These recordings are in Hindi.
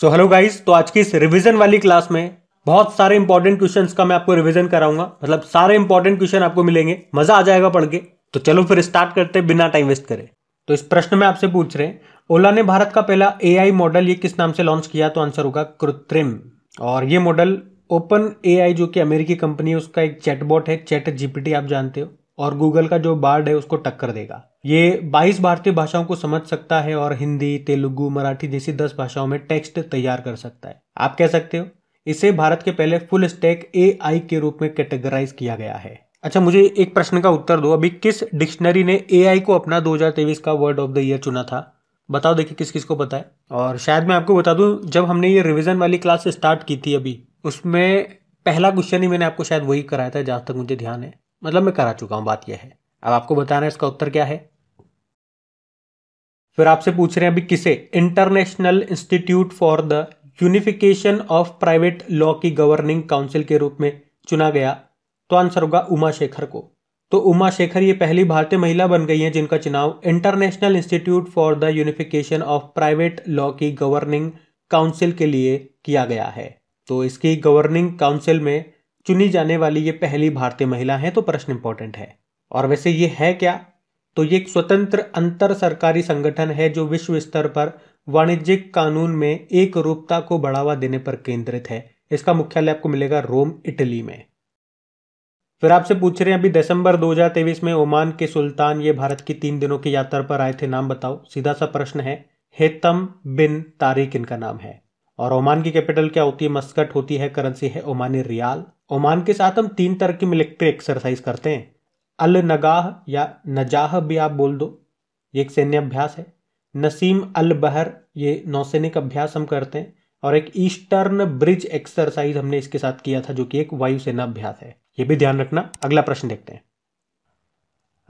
सो हेलो गाइस तो आज की इस रिवीजन वाली क्लास में बहुत सारे इंपॉर्टेंट क्वेश्चंस का मैं आपको रिवीजन कराऊंगा मतलब सारे इंपॉर्टेंट क्वेश्चन आपको मिलेंगे मजा आ जाएगा पढ़ के तो चलो फिर स्टार्ट करते हैं बिना टाइम वेस्ट करें तो इस प्रश्न में आपसे पूछ रहे हैं ओला ने भारत का पहला ए मॉडल ये किस नाम से लॉन्च किया तो आंसर होगा कृत्रिम और ये मॉडल ओपन ए जो कि अमेरिकी कंपनी है उसका एक चैटबॉट है चैट जीपीटी आप जानते हो और गूगल का जो बार्ड है उसको टक्कर देगा ये 22 भारतीय भाषाओं को समझ सकता है और हिंदी तेलुगु मराठी जैसी 10 भाषाओं में टेक्स्ट तैयार कर सकता है आप कह सकते हो इसे भारत के पहले फुल स्टैक ए के रूप में कैटेगराइज किया गया है अच्छा मुझे एक प्रश्न का उत्तर दो अभी किस डिक्शनरी ने ए को अपना दो का वर्ड ऑफ द ईयर चुना था बताओ देखिए किस किस को पता है और शायद मैं आपको बता दूं जब हमने ये रिवीजन वाली क्लास स्टार्ट की थी अभी उसमें पहला क्वेश्चन ही मैंने आपको शायद वही कराया था जहाँ तक मुझे ध्यान है मतलब मैं करा चुका हूं बात यह है अब आपको बताना है इसका उत्तर क्या है फिर आपसे पूछ रहे हैं अभी किसे International Institute for the Unification of Private Law की गवर्निंग काउंसिल के रूप में चुना गया तो आंसर होगा उमा शेखर को तो उमा शेखर ये पहली भारतीय महिला बन गई हैं जिनका चुनाव International Institute for the Unification of Private Law की गवर्निंग काउंसिल के लिए किया गया है तो इसकी गवर्निंग काउंसिल में चुनी जाने वाली ये पहली भारतीय महिला हैं तो प्रश्न इंपॉर्टेंट है और वैसे ये है क्या तो ये एक स्वतंत्र अंतर सरकारी संगठन है जो विश्व स्तर पर वाणिज्यिक कानून में एक रूपता को बढ़ावा देने पर केंद्रित है इसका मुख्यालय आपको मिलेगा रोम इटली में फिर आपसे पूछ रहे हैं अभी दिसंबर 2023 में ओमान के सुल्तान ये भारत की तीन दिनों की यात्रा पर आए थे नाम बताओ सीधा सा प्रश्न है हेतम बिन तारिक इनका नाम है और ओमान की कैपिटल क्या होती है मस्कट होती है करेंसी है ओमानी रियाल ओमान के साथ हम तीन तरह की मिलिट्री एक्सरसाइज करते हैं अल नगाह या नजाह भी आप बोल दो ये एक सैन्य अभ्यास है नसीम अल बहर ये नौसैनिक अभ्यास हम करते हैं और एक ईस्टर्न ब्रिज एक्सरसाइज हमने इसके साथ किया था जो कि एक वायुसेना अभ्यास है ये भी ध्यान रखना अगला प्रश्न देखते हैं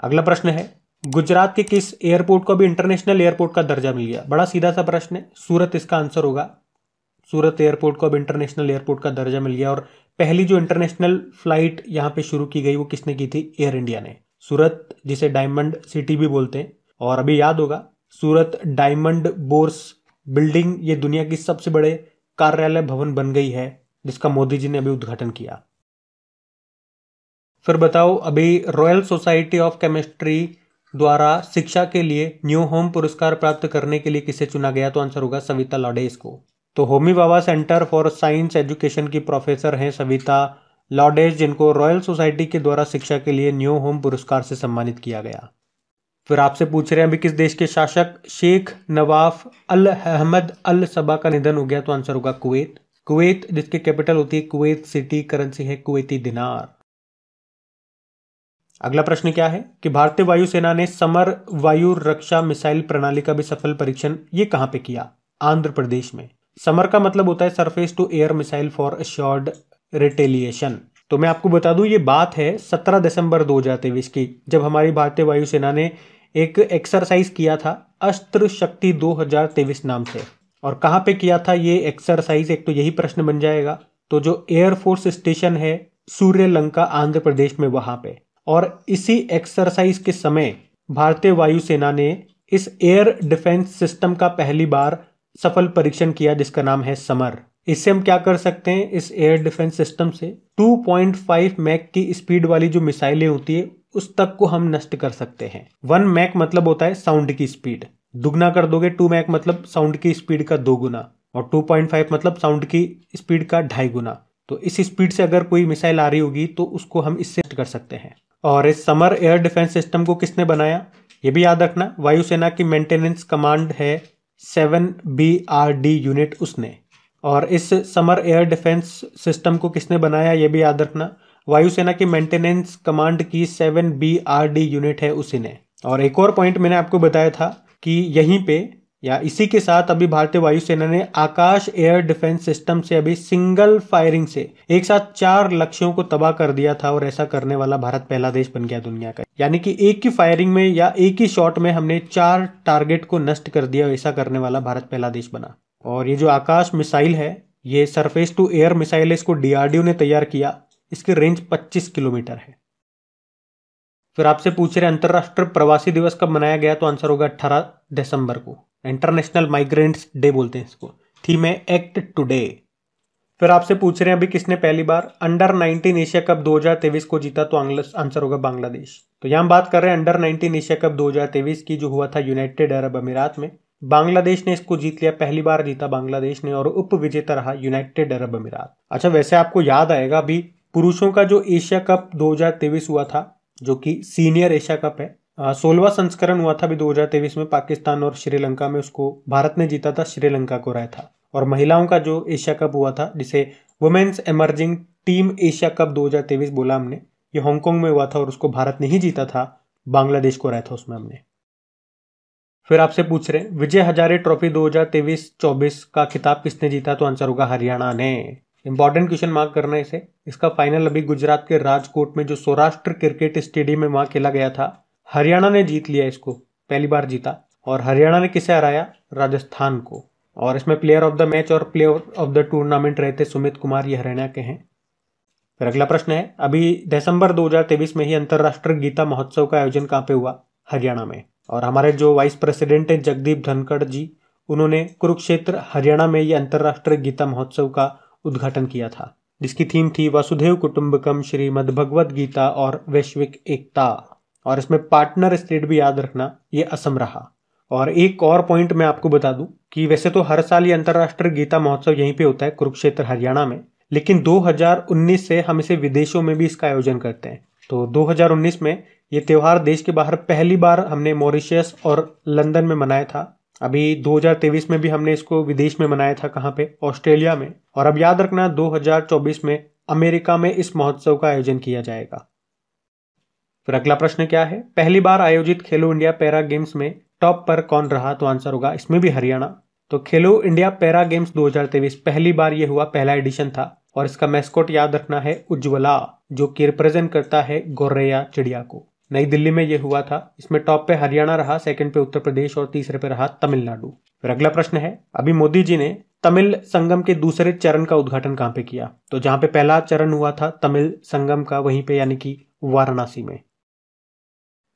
अगला प्रश्न है गुजरात के किस एयरपोर्ट को भी इंटरनेशनल एयरपोर्ट का दर्जा मिल गया बड़ा सीधा सा प्रश्न है सूरत इसका आंसर होगा सूरत एयरपोर्ट को अब इंटरनेशनल एयरपोर्ट का दर्जा मिल गया और पहली जो इंटरनेशनल फ्लाइट यहाँ पे शुरू की गई वो किसने की थी एयर इंडिया ने सूरत जिसे डायमंड सिटी भी बोलते हैं और अभी याद होगा सूरत डायमंड बोर्स बिल्डिंग ये दुनिया की सबसे बड़े कार्यालय भवन बन गई है जिसका मोदी जी ने अभी उद्घाटन किया फिर बताओ अभी रॉयल सोसाइटी ऑफ केमिस्ट्री द्वारा शिक्षा के लिए न्यू होम पुरस्कार प्राप्त करने के लिए किसे चुना गया तो आंसर होगा सविता लॉडेस को तो Homi Bhabha Centre for Science Education की प्रोफेसर हैं सविता लॉडेज जिनको रॉयल सोसाइटी के द्वारा शिक्षा के लिए न्यू होम पुरस्कार से सम्मानित किया गया फिर आपसे पूछ रहे हैं अभी किस देश के शासक शेख नवाफ अल अहमद अल सबा का निधन हो गया तो आंसर होगा कुवैत कुवैत जिसकी कैपिटल होती है कुवैत सिटी करेंसी है कुवैती दिनार अगला प्रश्न क्या है कि भारतीय वायुसेना ने समर वायु रक्षा मिसाइल प्रणाली का भी सफल परीक्षण ये कहां पे किया आंध्र प्रदेश में समर का मतलब होता है surface to air missile for assured retaliation तो मैं आपको बता दूं ये बात है 17 दिसंबर 2023 की जब हमारी भारतीय वायुसेना ने एक एक्सरसाइज किया था अस्त्र शक्ति 2023 नाम से और कहाँ पे किया था ये एक्सरसाइज एक तो यही प्रश्न बन जाएगा तो जो एयरफोर्स स्टेशन है सूर्य लंका आंध्र प्रदेश में वहां पे और इसी एक्सरसाइज के समय भारतीय वायुसेना ने इस एयर डिफेंस सिस्टम का पहली बार सफल परीक्षण किया जिसका नाम है समर इससे हम क्या कर सकते हैं इस एयर डिफेंस सिस्टम से 2.5 मैक की स्पीड वाली जो मिसाइलें होती है उस तक को हम नष्ट कर सकते हैं वन मैक मतलब होता है साउंड की स्पीड दुगना कर दोगे टू मैक मतलब साउंड की स्पीड का दो गुना और 2.5 मतलब साउंड की स्पीड का ढाई गुना तो इस स्पीड से अगर कोई मिसाइल आ रही होगी तो उसको हम इससे कर सकते हैं और इस समर एयर डिफेंस सिस्टम को किसने बनाया ये भी याद रखना वायुसेना की मेंटेनेंस कमांड है seven B R D unit उसने और इस समर एयर डिफेंस सिस्टम को किसने बनाया ये भी याद रखना वायुसेना की मेंटेनेंस कमांड की seven B R D unit है उसी ने और एक और पॉइंट मैंने आपको बताया था कि यहीं पे या इसी के साथ अभी भारतीय वायुसेना ने आकाश एयर डिफेंस सिस्टम से अभी सिंगल फायरिंग से एक साथ चार लक्ष्यों को तबाह कर दिया था और ऐसा करने वाला भारत पहला देश बन गया दुनिया का यानी कि एक ही फायरिंग में या एक ही शॉट में हमने चार टारगेट को नष्ट कर दिया ऐसा करने वाला भारत पहला देश बना और ये जो आकाश मिसाइल है ये सरफेस टू एयर मिसाइल है इसको डीआरडीओ ने तैयार किया इसकी रेंज 25 किलोमीटर है फिर आपसे पूछ रहे अंतर्राष्ट्रीय प्रवासी दिवस कब मनाया गया तो आंसर होगा अट्ठारह दिसंबर को इंटरनेशनल माइग्रेंट्स डे बोलते हैं इसको थीम है एक्ट टुडे फिर आपसे पूछ रहे हैं अभी किसने पहली बार अंडर 19 एशिया कप 2023 को जीता तो आंसर होगा बांग्लादेश तो यहाँ बात कर रहे हैं अंडर 19 एशिया कप 2023 की जो हुआ था यूनाइटेड अरब अमीरात में बांग्लादेश ने इसको जीत लिया पहली बार जीता बांग्लादेश ने और उप विजेता रहा यूनाइटेड अरब अमीरात अच्छा वैसे आपको याद आएगा अभी पुरुषों का जो एशिया कप 2023 हुआ था जो कि सीनियर एशिया कप है सोलवा संस्करण हुआ था अभी 2023 में पाकिस्तान और श्रीलंका में उसको भारत ने जीता था श्रीलंका को रहा था और महिलाओं का जो एशिया कप हुआ था जिसे women's emerging team Asia cup 2023 बोला हमने ये हांगकांग में हुआ था और उसको भारत ने ही जीता था बांग्लादेश को रहा था उसमें हमने फिर आपसे पूछ रहे विजय हजारे ट्रॉफी 2023-24 का खिताब किसने जीता तो आंसर होगा हरियाणा ने इंपॉर्टेंट क्वेश्चन मार्क करना है इसे इसका फाइनल अभी गुजरात के राजकोट में जो सौराष्ट्र क्रिकेट स्टेडियम में वहां खेला गया था हरियाणा ने जीत लिया इसको पहली बार जीता और हरियाणा ने किसे हराया राजस्थान को और इसमें प्लेयर ऑफ द मैच और प्लेयर ऑफ द टूर्नामेंट रहे थे सुमित कुमार ये हरियाणा के हैं फिर अगला प्रश्न है अभी दिसंबर 2023 में ही अंतर्राष्ट्रीय गीता महोत्सव का आयोजन कहाँ पे हुआ हरियाणा में और हमारे जो वाइस प्रेसिडेंट हैं जगदीप धनखड़ जी उन्होंने कुरुक्षेत्र हरियाणा में ये अंतर्राष्ट्रीय गीता महोत्सव का उद्घाटन किया था जिसकी थीम थी वसुधैव कुटुंबकम श्रीमद भगवद गीता और वैश्विक एकता और इसमें पार्टनर स्टेट भी याद रखना ये असम रहा और एक और पॉइंट मैं आपको बता दूं कि वैसे तो हर साल ये अंतर्राष्ट्रीय गीता महोत्सव यहीं पे होता है कुरुक्षेत्र हरियाणा में लेकिन 2019 से हम इसे विदेशों में भी इसका आयोजन करते हैं तो 2019 में ये त्यौहार देश के बाहर पहली बार हमने मॉरिशियस और लंदन में मनाया था अभी 2023 में भी हमने इसको विदेश में मनाया था कहाँ पे ऑस्ट्रेलिया में और अब याद रखना 2024 में अमेरिका में इस महोत्सव का आयोजन किया जाएगा फिर अगला प्रश्न क्या है पहली बार आयोजित खेलो इंडिया पैरा गेम्स में टॉप पर कौन रहा तो आंसर होगा इसमें भी हरियाणा तो खेलो इंडिया पैरा गेम्स 2023 पहली बार ये हुआ पहला एडिशन था और इसका मैस्कोट याद रखना है उज्ज्वला जो कि रिप्रेजेंट करता है गोरैया चिड़िया को नई दिल्ली में यह हुआ था इसमें टॉप पे हरियाणा रहा सेकंड पे उत्तर प्रदेश और तीसरे पे रहा तमिलनाडु फिर अगला प्रश्न है अभी मोदी जी ने तमिल संगम के दूसरे चरण का उद्घाटन कहाँ पे किया तो जहाँ पे पहला चरण हुआ था तमिल संगम का वहीं पे यानी कि वाराणसी में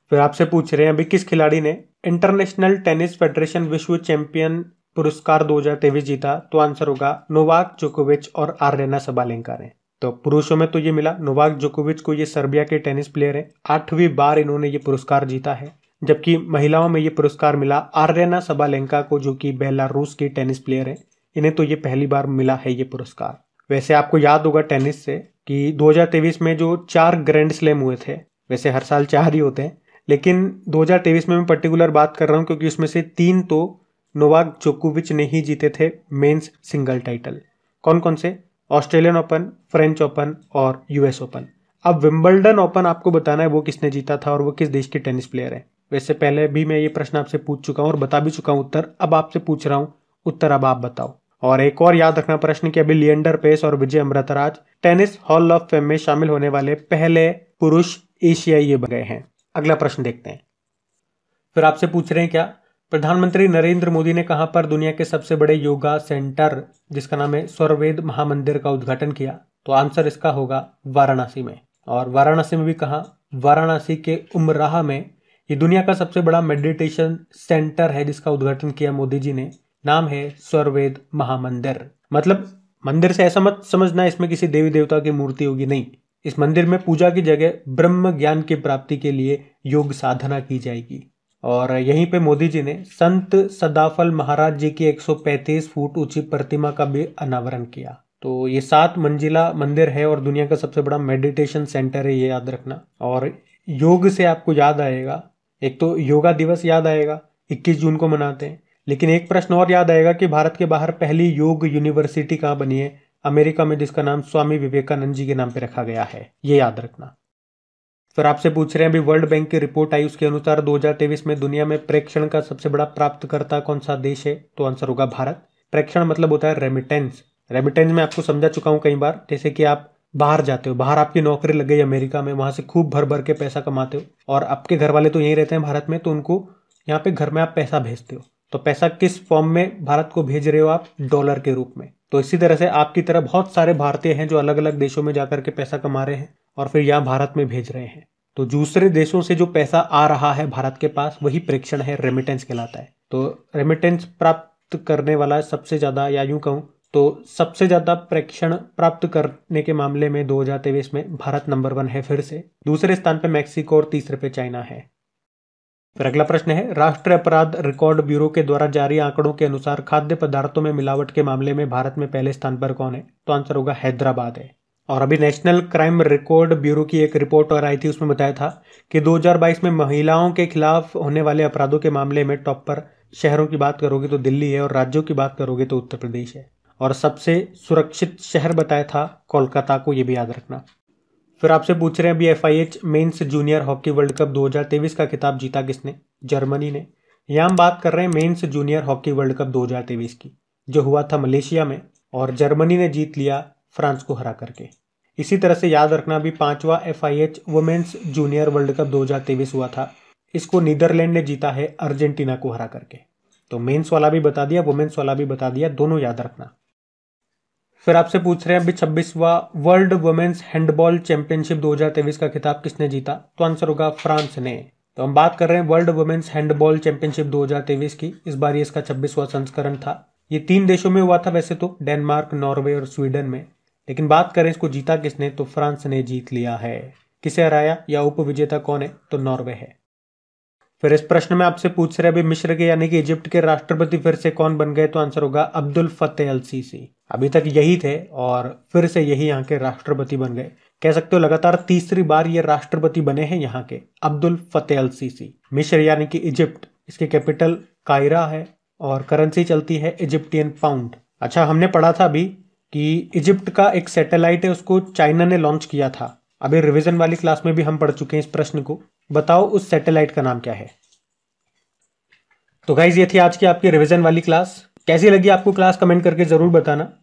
फिर आपसे पूछ रहे हैं अभी किस खिलाड़ी ने इंटरनेशनल टेनिस फेडरेशन विश्व चैंपियन पुरस्कार 2023 जीता तो आंसर होगा नोवाक जोकोविच और आर्यना सबालेंका ने तो पुरुषों में तो ये मिला नोवाक जोकोविच को ये सर्बिया के टेनिस प्लेयर हैं आठवीं बार इन्होंने ये पुरस्कार जीता है जबकि महिलाओं में ये पुरस्कार मिला आर्यना सबालेंका को जो कि बेलारूस की टेनिस प्लेयर है इन्हें तो ये पहली बार मिला है ये पुरस्कार वैसे आपको याद होगा टेनिस से कि 2023 में जो चार ग्रैंड स्लैम हुए थे वैसे हर साल चार ही होते हैं लेकिन दो में मैं पर्टिकुलर बात कर रहा हूँ क्योंकि उसमें से तीन तो नोवाक जोकोविच ने ही जीते थे मेन्स सिंगल टाइटल कौन कौन से ऑस्ट्रेलियन ओपन फ्रेंच ओपन और यूएस ओपन अब विम्बल्डन ओपन आपको बताना है वो किसने जीता था और वो किस देश के टेनिस प्लेयर है वैसे पहले भी मैं ये प्रश्न आपसे पूछ चुका हूँ और बता भी चुका हूँ उत्तर अब आपसे पूछ रहा हूँ उत्तर अब आप बताओ और एक और याद रखना प्रश्न कि अभी लियंडर पेस और Vijay Amritraj tennis hall of fame में शामिल होने वाले पहले पुरुष एशियाई बन गए हैं अगला प्रश्न देखते हैं फिर आपसे पूछ रहे हैं क्या प्रधानमंत्री नरेंद्र मोदी ने कहां पर दुनिया के सबसे बड़े योगा सेंटर जिसका नाम है स्वरवेद महामंदिर का उद्घाटन किया तो आंसर इसका होगा वाराणसी में और वाराणसी में भी कहा वाराणसी के उमराह में ये दुनिया का सबसे बड़ा मेडिटेशन सेंटर है जिसका उद्घाटन किया मोदी जी ने नाम है स्वरवेद महामंदिर मतलब मंदिर से ऐसा मत समझना इसमें किसी देवी देवता की मूर्ति होगी नहीं इस मंदिर में पूजा की जगह ब्रह्म ज्ञान की प्राप्ति के लिए योग साधना की जाएगी और यहीं पे मोदी जी ने संत सदाफल महाराज जी की 135 फुट ऊंची प्रतिमा का भी अनावरण किया तो ये सात मंजिला मंदिर है और दुनिया का सबसे बड़ा मेडिटेशन सेंटर है ये याद रखना और योग से आपको याद आएगा एक तो योगा दिवस याद आएगा 21 जून को मनाते हैं लेकिन एक प्रश्न और याद आएगा कि भारत के बाहर पहली योग यूनिवर्सिटी कहाँ बनी है अमेरिका में जिसका नाम स्वामी विवेकानंद जी के नाम पर रखा गया है ये याद रखना फिर आपसे पूछ रहे हैं अभी वर्ल्ड बैंक की रिपोर्ट आई उसके अनुसार दो में दुनिया में प्रेक्षण का सबसे बड़ा प्राप्तकर्ता कौन सा देश है तो आंसर होगा भारत प्रेक्षण मतलब होता है रेमिटेंस रेमिटेंस में आपको समझा चुका हूँ कई बार जैसे कि आप बाहर जाते हो बाहर आपकी नौकरी लग गई अमेरिका में वहां से खूब भर भर के पैसा कमाते हो और आपके घर वाले तो यहीं रहते हैं भारत में तो उनको यहाँ पे घर में आप पैसा भेजते हो तो पैसा किस फॉर्म में भारत को भेज रहे हो आप डॉलर के रूप में तो इसी तरह से आपकी तरह बहुत सारे भारतीय हैं जो अलग अलग देशों में जाकर के पैसा कमा रहे हैं और फिर यहाँ भारत में भेज रहे हैं तो दूसरे देशों से जो पैसा आ रहा है भारत के पास वही प्रेक्षण है रेमिटेंस कहलाता है तो रेमिटेंस प्राप्त करने वाला सबसे ज़्यादा या यूं कहूँ तो सबसे ज़्यादा प्रेक्षण प्राप्त करने के मामले में दो हजार तेईस में भारत नंबर वन है फिर से दूसरे स्थान पर मैक्सिको और तीसरे पे चाइना है फिर अगला प्रश्न है राष्ट्रीय अपराध रिकॉर्ड ब्यूरो के द्वारा जारी आंकड़ों के अनुसार खाद्य पदार्थों में मिलावट के मामले में भारत में पहले स्थान पर कौन है तो आंसर होगा हैदराबाद है और अभी नेशनल क्राइम रिकॉर्ड ब्यूरो की एक रिपोर्ट और आई थी उसमें बताया था कि 2022 में महिलाओं के खिलाफ होने वाले अपराधों के मामले में टॉप पर शहरों की बात करोगे तो दिल्ली है और राज्यों की बात करोगे तो उत्तर प्रदेश है और सबसे सुरक्षित शहर बताया था कोलकाता को ये भी याद रखना फिर आपसे पूछ रहे हैं अभी F I H men's junior hockey world cup 2023 का खिताब जीता किसने जर्मनी ने यहाँ हम बात कर रहे हैं men's junior hockey world cup 2023 की जो हुआ था मलेशिया में और जर्मनी ने जीत लिया फ्रांस को हरा करके इसी तरह से याद रखना भी पांचवा F I H women's junior world cup 2023 हुआ था इसको नीदरलैंड ने जीता है अर्जेंटीना को हरा करके तो मेन्स वाला भी बता दिया वुमेन्स वाला भी बता दिया दोनों याद रखना फिर आपसे पूछ रहे हैं अभी छब्बीसवा वर्ल्ड वुमेन्स हैंडबॉल चैंपियनशिप 2023 का खिताब किसने जीता तो आंसर होगा फ्रांस ने तो हम बात कर रहे हैं वर्ल्ड वुमेन्स हैंडबॉल चैंपियनशिप 2023 की इस बार ये इसका छब्बीसवा संस्करण था ये तीन देशों में हुआ था वैसे तो डेनमार्क नॉर्वे और स्वीडन में लेकिन बात करें इसको जीता किसने तो फ्रांस ने जीत लिया है किसे हराया या उप विजेता कौन है तो नॉर्वे है फिर इस प्रश्न में आपसे पूछ रहे अभी मिश्र के यानी कि इजिप्ट के राष्ट्रपति फिर से कौन बन गए तो आंसर होगा अब्दुल फतेह अल सीसी अभी तक यही थे और फिर से यही यहाँ के राष्ट्रपति बन गए कह सकते हो लगातार तीसरी बार ये राष्ट्रपति बने हैं यहाँ के अब्दुल फतेह अल सीसी मिश्र यानी कि इजिप्ट इसके कैपिटल कायरा है और करेंसी चलती है इजिप्टियन पाउंड अच्छा हमने पढ़ा था अभी कि इजिप्ट का एक सैटेलाइट है उसको चाइना ने लॉन्च किया था अभी रिवीजन वाली क्लास में भी हम पढ़ चुके हैं इस प्रश्न को बताओ उस सैटेलाइट का नाम क्या है तो गाइज ये थी आज की आपकी रिवीजन वाली क्लास कैसी लगी आपको क्लास कमेंट करके ज़रूर बताना